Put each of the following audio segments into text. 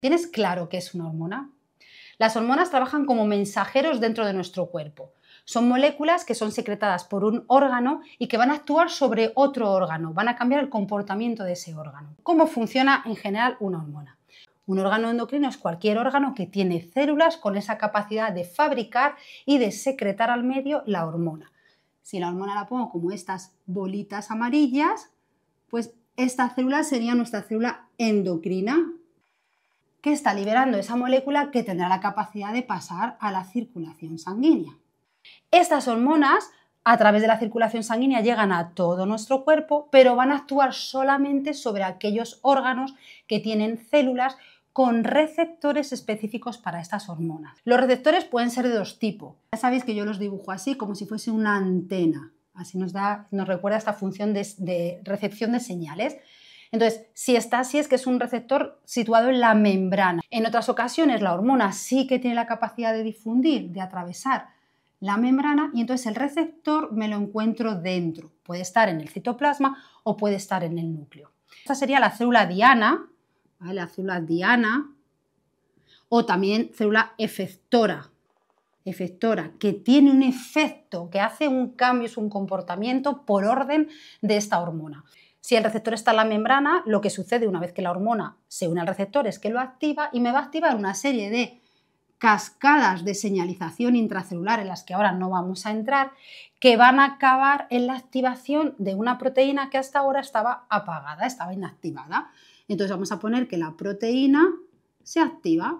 ¿Tienes claro qué es una hormona? Las hormonas trabajan como mensajeros dentro de nuestro cuerpo. Son moléculas que son secretadas por un órgano y que van a actuar sobre otro órgano, van a cambiar el comportamiento de ese órgano. ¿Cómo funciona en general una hormona? Un órgano endocrino es cualquier órgano que tiene células con esa capacidad de fabricar y de secretar al medio la hormona. Si la hormona la pongo como estas bolitas amarillas, pues esta célula sería nuestra célula endocrina, está liberando esa molécula que tendrá la capacidad de pasar a la circulación sanguínea. Estas hormonas a través de la circulación sanguínea llegan a todo nuestro cuerpo, pero van a actuar solamente sobre aquellos órganos que tienen células con receptores específicos para estas hormonas. Los receptores pueden ser de dos tipos. Ya sabéis que yo los dibujo así, como si fuese una antena. Así nos, da, nos recuerda esta función de recepción de señales. Entonces, si está así es que es un receptor situado en la membrana. En otras ocasiones la hormona sí que tiene la capacidad de difundir, de atravesar la membrana y entonces el receptor me lo encuentro dentro. Puede estar en el citoplasma o puede estar en el núcleo. Esta sería la célula diana, la célula diana o también célula efectora, efectora, que tiene un efecto, que hace un cambio, es un comportamiento por orden de esta hormona. Si el receptor está en la membrana, lo que sucede una vez que la hormona se une al receptor es que lo activa y me va a activar una serie de cascadas de señalización intracelular en las que ahora no vamos a entrar, que van a acabar en la activación de una proteína que hasta ahora estaba apagada, estaba inactivada. Entonces vamos a poner que la proteína se activa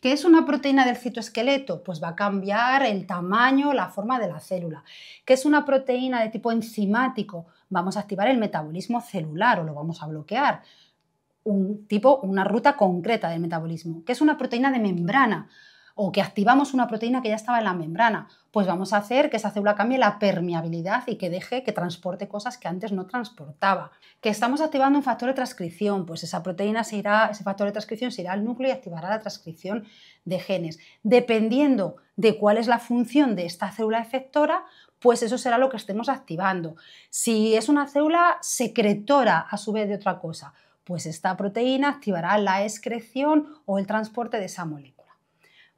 ¿Qué es una proteína del citoesqueleto? Pues va a cambiar el tamaño, la forma de la célula. ¿Qué es una proteína de tipo enzimático? Vamos a activar el metabolismo celular o lo vamos a bloquear. Un tipo, una ruta concreta del metabolismo. ¿Qué es una proteína de membrana? o que activamos una proteína que ya estaba en la membrana, pues vamos a hacer que esa célula cambie la permeabilidad y que deje que transporte cosas que antes no transportaba. Que estamos activando un factor de transcripción, pues esa proteína se irá, ese factor de transcripción se irá al núcleo y activará la transcripción de genes. Dependiendo de cuál es la función de esta célula efectora, pues eso será lo que estemos activando. Si es una célula secretora a su vez de otra cosa, pues esta proteína activará la excreción o el transporte de esa molécula.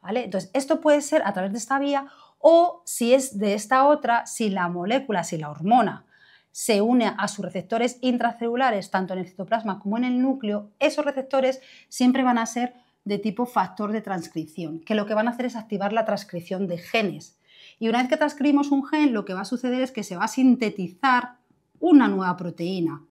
Entonces, esto puede ser a través de esta vía o si es de esta otra, si la molécula, si la hormona se une a sus receptores intracelulares, tanto en el citoplasma como en el núcleo, esos receptores siempre van a ser de tipo factor de transcripción, que lo que van a hacer es activar la transcripción de genes. Y una vez que transcribimos un gen, lo que va a suceder es que se va a sintetizar una nueva proteína,